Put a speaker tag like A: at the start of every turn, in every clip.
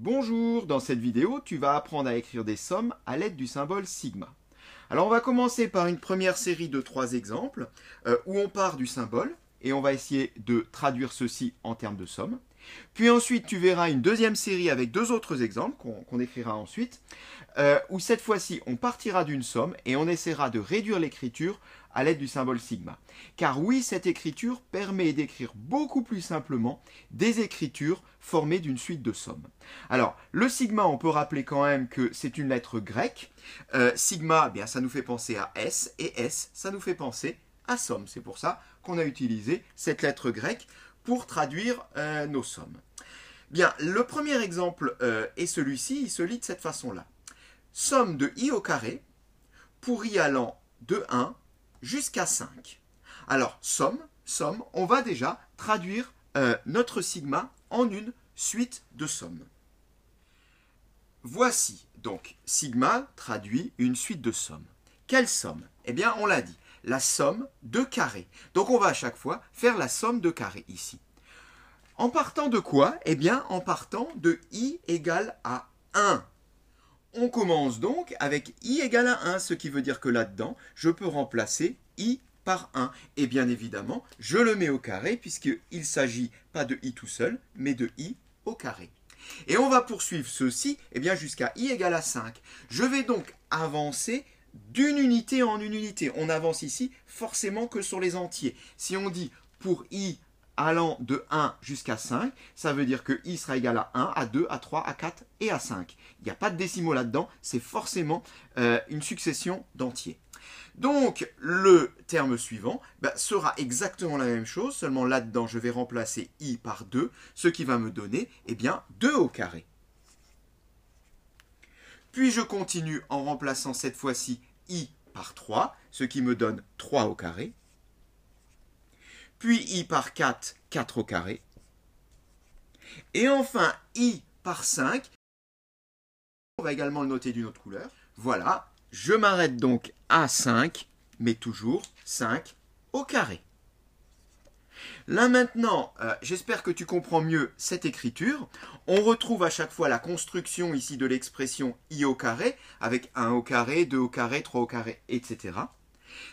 A: Bonjour, dans cette vidéo, tu vas apprendre à écrire des sommes à l'aide du symbole sigma. Alors on va commencer par une première série de trois exemples euh, où on part du symbole et on va essayer de traduire ceci en termes de somme. Puis ensuite, tu verras une deuxième série avec deux autres exemples qu'on écrira ensuite, euh, où cette fois-ci, on partira d'une somme et on essaiera de réduire l'écriture à l'aide du symbole sigma. Car oui, cette écriture permet d'écrire beaucoup plus simplement des écritures formées d'une suite de sommes. Alors, le sigma, on peut rappeler quand même que c'est une lettre grecque. Euh, sigma, eh bien, ça nous fait penser à S, et S, ça nous fait penser à somme. C'est pour ça qu'on a utilisé cette lettre grecque pour traduire euh, nos sommes. Bien, le premier exemple euh, est celui-ci, il se lit de cette façon-là. Somme de i au carré pour i allant de 1 jusqu'à 5. Alors, somme, somme, on va déjà traduire euh, notre sigma en une suite de sommes. Voici donc sigma traduit une suite de sommes. Quelle somme Eh bien, on l'a dit la somme de carrés. Donc on va à chaque fois faire la somme de carrés ici. En partant de quoi Eh bien, en partant de i égale à 1. On commence donc avec i égale à 1, ce qui veut dire que là-dedans, je peux remplacer i par 1. Et bien évidemment, je le mets au carré, puisqu'il ne s'agit pas de i tout seul, mais de i au carré. Et on va poursuivre ceci eh bien jusqu'à i égale à 5. Je vais donc avancer d'une unité en une unité. On avance ici forcément que sur les entiers. Si on dit pour i allant de 1 jusqu'à 5, ça veut dire que i sera égal à 1, à 2, à 3, à 4 et à 5. Il n'y a pas de décimaux là-dedans, c'est forcément euh, une succession d'entiers. Donc, le terme suivant bah, sera exactement la même chose, seulement là-dedans, je vais remplacer i par 2, ce qui va me donner eh bien, 2 au carré. Puis je continue en remplaçant cette fois-ci i par 3, ce qui me donne 3 au carré. Puis i par 4, 4 au carré. Et enfin i par 5. On va également le noter d'une autre couleur. Voilà, je m'arrête donc à 5, mais toujours 5 au carré. Là maintenant, euh, j'espère que tu comprends mieux cette écriture. On retrouve à chaque fois la construction ici de l'expression i au carré, avec 1 au carré, 2 au carré, 3 au carré, etc.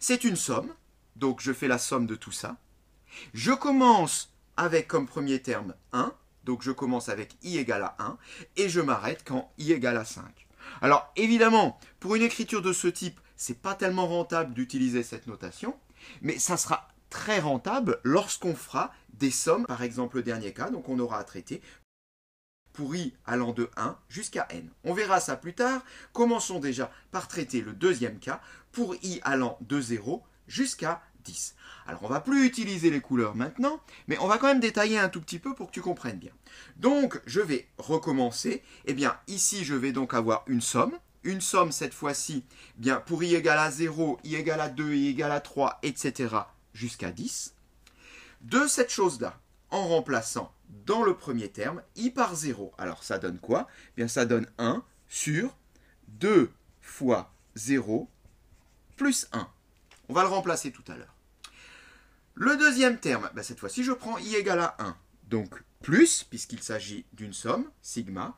A: C'est une somme, donc je fais la somme de tout ça. Je commence avec comme premier terme 1, donc je commence avec i égale à 1, et je m'arrête quand i égale à 5. Alors évidemment, pour une écriture de ce type, c'est pas tellement rentable d'utiliser cette notation, mais ça sera très rentable lorsqu'on fera des sommes, par exemple le dernier cas, donc on aura à traiter pour i allant de 1 jusqu'à n. On verra ça plus tard. Commençons déjà par traiter le deuxième cas pour i allant de 0 jusqu'à 10. Alors on ne va plus utiliser les couleurs maintenant, mais on va quand même détailler un tout petit peu pour que tu comprennes bien. Donc je vais recommencer. et eh bien ici je vais donc avoir une somme. Une somme cette fois-ci, bien pour i égale à 0, i égale à 2, i égale à 3, etc jusqu'à 10, de cette chose-là, en remplaçant dans le premier terme i par 0. Alors ça donne quoi eh bien, Ça donne 1 sur 2 fois 0 plus 1. On va le remplacer tout à l'heure. Le deuxième terme, bah, cette fois-ci, je prends i égale à 1. Donc plus, puisqu'il s'agit d'une somme, sigma.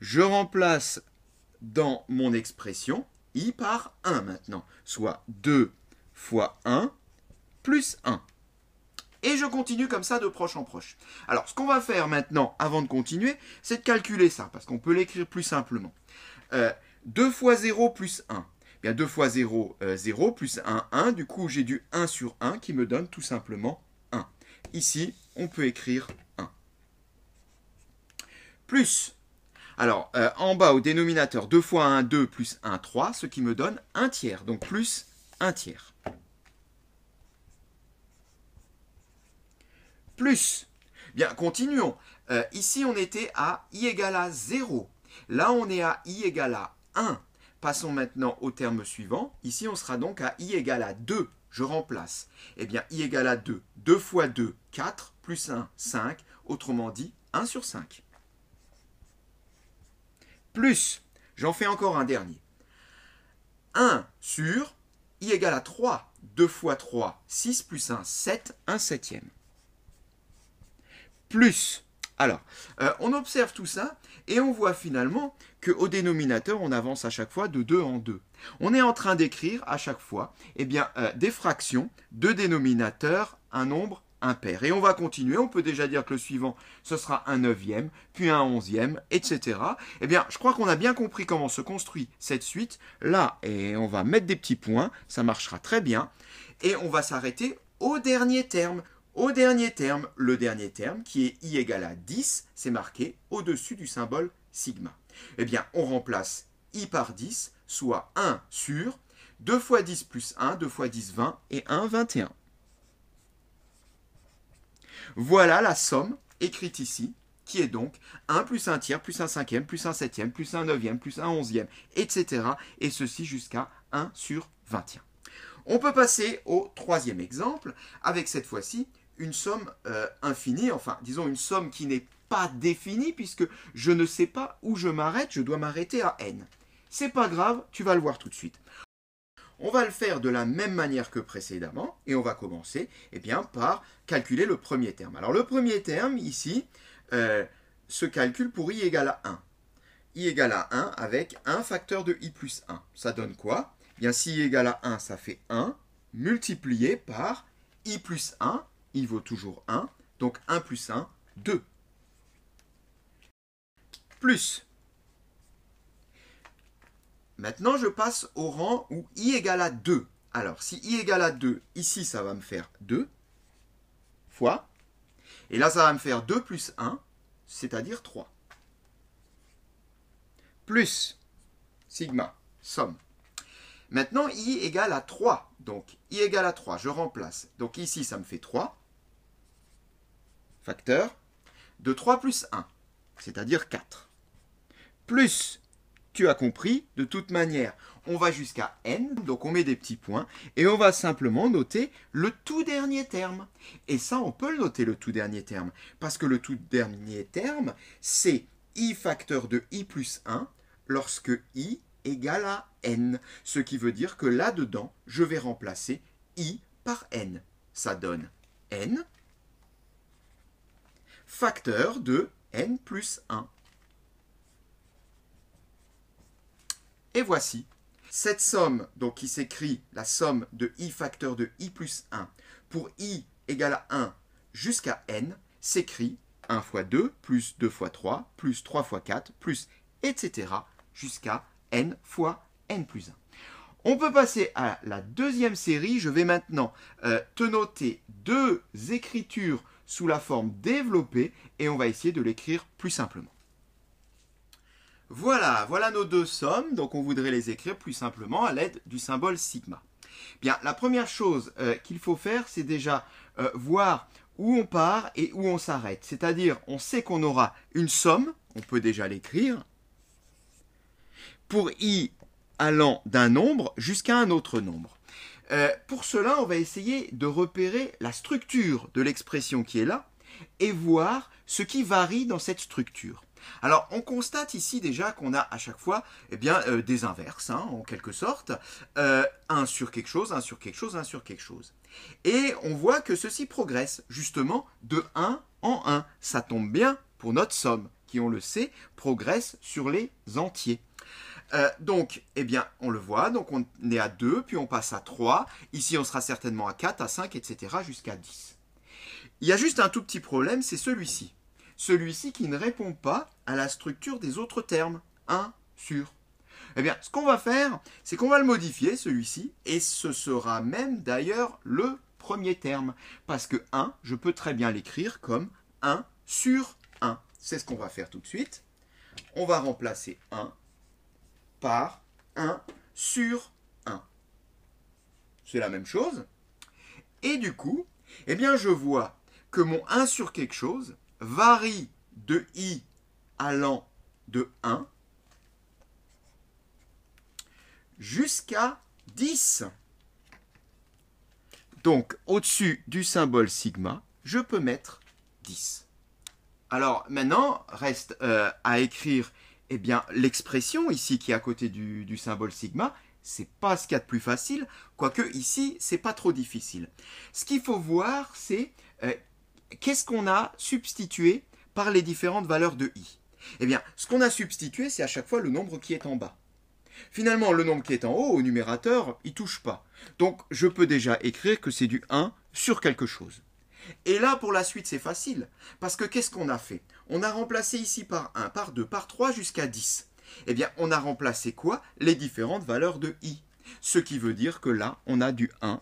A: Je remplace dans mon expression i par 1 maintenant, soit 2 fois 1 plus 1. Et je continue comme ça de proche en proche. Alors, ce qu'on va faire maintenant, avant de continuer, c'est de calculer ça, parce qu'on peut l'écrire plus simplement. 2 euh, fois 0 plus 1. Eh bien, 2 fois 0, 0, euh, plus 1, 1. Du coup, j'ai du 1 sur 1 qui me donne tout simplement 1. Ici, on peut écrire 1. Plus. Alors, euh, en bas, au dénominateur, 2 fois 1, 2, plus 1, 3, ce qui me donne 1 tiers. Donc, plus 1 tiers. plus. Bien, continuons. Euh, ici, on était à i égale à 0. Là, on est à i égale à 1. Passons maintenant au terme suivant. Ici, on sera donc à i égale à 2. Je remplace. Eh bien, i égale à 2. 2 fois 2, 4, plus 1, 5. Autrement dit, 1 sur 5. Plus, j'en fais encore un dernier. 1 sur i égale à 3. 2 fois 3, 6 plus 1, 7, 1 septième plus. Alors, euh, on observe tout ça et on voit finalement qu'au dénominateur, on avance à chaque fois de 2 en 2. On est en train d'écrire à chaque fois eh bien, euh, des fractions de dénominateurs, un nombre impair. Et on va continuer, on peut déjà dire que le suivant, ce sera un neuvième, puis un onzième, etc. Eh bien, je crois qu'on a bien compris comment se construit cette suite. Là, et on va mettre des petits points, ça marchera très bien. Et on va s'arrêter au dernier terme, au dernier terme, le dernier terme qui est i égale à 10, c'est marqué au-dessus du symbole sigma. Eh bien, on remplace i par 10, soit 1 sur 2 fois 10 plus 1, 2 fois 10, 20 et 1, 21. Voilà la somme écrite ici, qui est donc 1 plus 1 tiers, plus 1 cinquième, plus 1 septième, plus 1 neuvième, plus 1 onzième, etc. Et ceci jusqu'à 1 sur 21. On peut passer au troisième exemple, avec cette fois-ci une somme euh, infinie, enfin disons une somme qui n'est pas définie puisque je ne sais pas où je m'arrête, je dois m'arrêter à n. C'est pas grave, tu vas le voir tout de suite. On va le faire de la même manière que précédemment et on va commencer et eh bien, par calculer le premier terme. Alors le premier terme ici euh, se calcule pour i égale à 1. i égale à 1 avec un facteur de i plus 1. Ça donne quoi eh bien, Si i égale à 1, ça fait 1 multiplié par i plus 1 il vaut toujours 1. Donc 1 plus 1, 2. Plus. Maintenant, je passe au rang où i égale à 2. Alors, si i égale à 2, ici, ça va me faire 2 fois. Et là, ça va me faire 2 plus 1, c'est-à-dire 3. Plus sigma, somme. Maintenant, i égale à 3. Donc, i égale à 3, je remplace. Donc ici, ça me fait 3 facteur de 3 plus 1, c'est-à-dire 4. Plus, tu as compris, de toute manière, on va jusqu'à n, donc on met des petits points, et on va simplement noter le tout dernier terme. Et ça, on peut le noter le tout dernier terme, parce que le tout dernier terme, c'est i facteur de i plus 1 lorsque i égale à n, ce qui veut dire que là-dedans, je vais remplacer i par n. Ça donne n facteur de n plus 1. Et voici cette somme, donc qui s'écrit la somme de i facteur de i plus 1 pour i égale à 1 jusqu'à n, s'écrit 1 fois 2 plus 2 fois 3 plus 3 fois 4 plus etc. jusqu'à n fois n plus 1. On peut passer à la deuxième série. Je vais maintenant euh, te noter deux écritures sous la forme développée et on va essayer de l'écrire plus simplement. Voilà, voilà nos deux sommes, donc on voudrait les écrire plus simplement à l'aide du symbole sigma. Bien, la première chose euh, qu'il faut faire, c'est déjà euh, voir où on part et où on s'arrête. C'est-à-dire, on sait qu'on aura une somme, on peut déjà l'écrire, pour i allant d'un nombre jusqu'à un autre nombre. Euh, pour cela, on va essayer de repérer la structure de l'expression qui est là et voir ce qui varie dans cette structure. Alors, on constate ici déjà qu'on a à chaque fois eh bien, euh, des inverses, hein, en quelque sorte. Euh, un sur quelque chose, un sur quelque chose, un sur quelque chose. Et on voit que ceci progresse, justement, de 1 en 1. Ça tombe bien pour notre somme, qui, on le sait, progresse sur les entiers. Euh, donc, eh bien, on le voit, donc on est à 2, puis on passe à 3. Ici, on sera certainement à 4, à 5, etc., jusqu'à 10. Il y a juste un tout petit problème, c'est celui-ci. Celui-ci qui ne répond pas à la structure des autres termes. 1 sur. Eh bien, ce qu'on va faire, c'est qu'on va le modifier, celui-ci, et ce sera même d'ailleurs le premier terme. Parce que 1, je peux très bien l'écrire comme 1 sur 1. C'est ce qu'on va faire tout de suite. On va remplacer 1 par 1 sur 1. C'est la même chose. Et du coup, eh bien, je vois que mon 1 sur quelque chose varie de i allant de 1 jusqu'à 10. Donc, au-dessus du symbole sigma, je peux mettre 10. Alors, maintenant, reste euh, à écrire eh bien, l'expression ici qui est à côté du, symbole sigma, c'est pas ce qu'il y a de plus facile, quoique ici, c'est pas trop difficile. Ce qu'il faut voir, c'est euh, qu'est-ce qu'on a substitué par les différentes valeurs de i. Eh bien, ce qu'on a substitué, c'est à chaque fois le nombre qui est en bas. Finalement, le nombre qui est en haut, au numérateur, il touche pas. Donc, je peux déjà écrire que c'est du 1 sur quelque chose. Et là, pour la suite, c'est facile, parce que qu'est-ce qu'on a fait on a remplacé ici par 1, par 2, par 3 jusqu'à 10. Eh bien, on a remplacé quoi Les différentes valeurs de i. Ce qui veut dire que là, on a du 1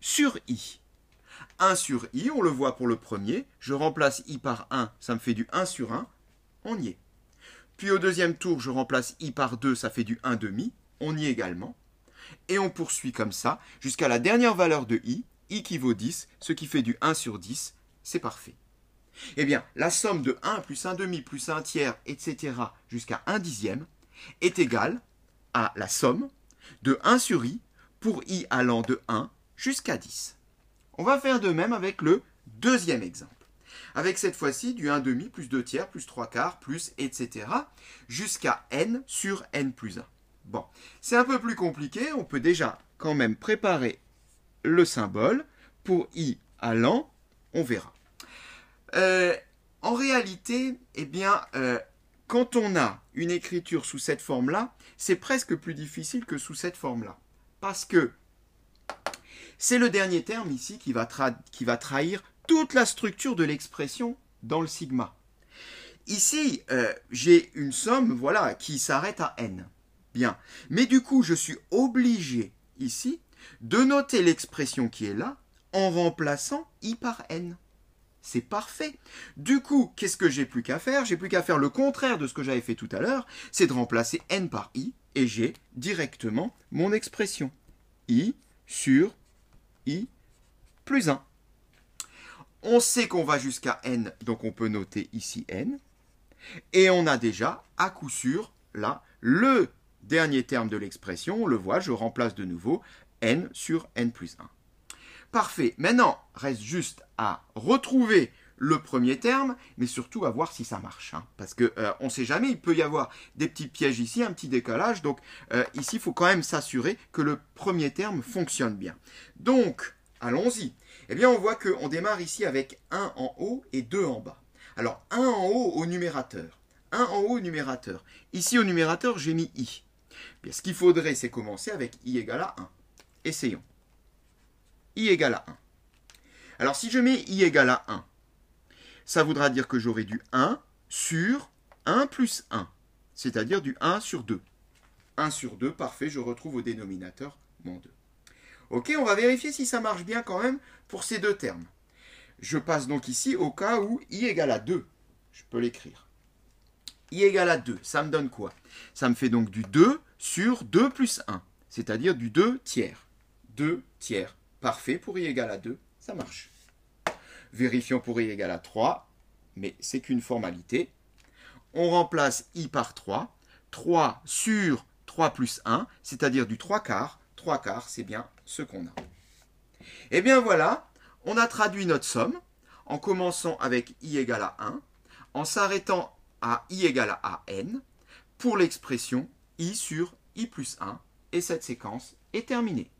A: sur i. 1 sur i, on le voit pour le premier. Je remplace i par 1, ça me fait du 1 sur 1. On y est. Puis au deuxième tour, je remplace i par 2, ça fait du 1 1,5. On y est également. Et on poursuit comme ça jusqu'à la dernière valeur de i, i qui vaut 10, ce qui fait du 1 sur 10. C'est parfait. Eh bien, la somme de 1 plus 1 demi plus 1 tiers, etc., jusqu'à 1 dixième, est égale à la somme de 1 sur i pour i allant de 1 jusqu'à 10. On va faire de même avec le deuxième exemple. Avec cette fois-ci du 1 demi plus 2 tiers plus 3 quarts plus etc. jusqu'à n sur n plus 1. Bon, c'est un peu plus compliqué, on peut déjà quand même préparer le symbole pour i allant, on verra. Euh, en réalité, eh bien, euh, quand on a une écriture sous cette forme-là, c'est presque plus difficile que sous cette forme-là. Parce que c'est le dernier terme ici qui va, trahir toute la structure de l'expression dans le sigma. Ici, euh, j'ai une somme voilà, qui s'arrête à n. Bien. Mais du coup, je suis obligé ici de noter l'expression qui est là en remplaçant i par n. C'est parfait. Du coup, qu'est-ce que j'ai plus qu'à faire J'ai plus qu'à faire le contraire de ce que j'avais fait tout à l'heure, c'est de remplacer n par i, et j'ai directement mon expression. i sur i plus 1. On sait qu'on va jusqu'à n, donc on peut noter ici n. Et on a déjà, à coup sûr, là, le dernier terme de l'expression. On le voit, je remplace de nouveau n sur n plus 1 parfait. Maintenant, reste juste à retrouver le premier terme, mais surtout à voir si ça marche. Hein. parce qu'on euh, ne sait jamais, il peut y avoir des petits pièges ici, un petit décalage. Donc euh, ici, il faut quand même s'assurer que le premier terme fonctionne bien. Donc, allons-y. Eh bien, on voit qu'on démarre ici avec 1 en haut et 2 en bas. Alors, 1 en haut au numérateur. 1 en haut au numérateur. Ici, au numérateur, j'ai mis i. Eh ce qu'il faudrait, c'est commencer avec i égale à 1. Essayons i égale à 1. Alors si je mets i égale à 1, ça voudra dire que j'aurai du 1 sur 1 plus 1, c'est-à-dire du 1 sur 2. 1 sur 2, parfait, je retrouve au dénominateur mon 2. Ok, on va vérifier si ça marche bien quand même pour ces deux termes. Je passe donc ici au cas où i égale à 2. Je peux l'écrire. i égale à 2, ça me donne quoi Ça me fait donc du 2 sur 2 plus 1, c'est-à-dire du 2 tiers. 2 tiers Parfait, pour i égale à 2, ça marche. Vérifions pour i égale à 3, mais c'est qu'une formalité. On remplace i par 3. 3 sur 3 plus 1, c'est-à-dire du 3 quarts. 3 quarts, c'est bien ce qu'on a. Et eh bien voilà, on a traduit notre somme en commençant avec i égale à 1, en s'arrêtant à i égale à n pour l'expression i sur i plus 1, et cette séquence est terminée.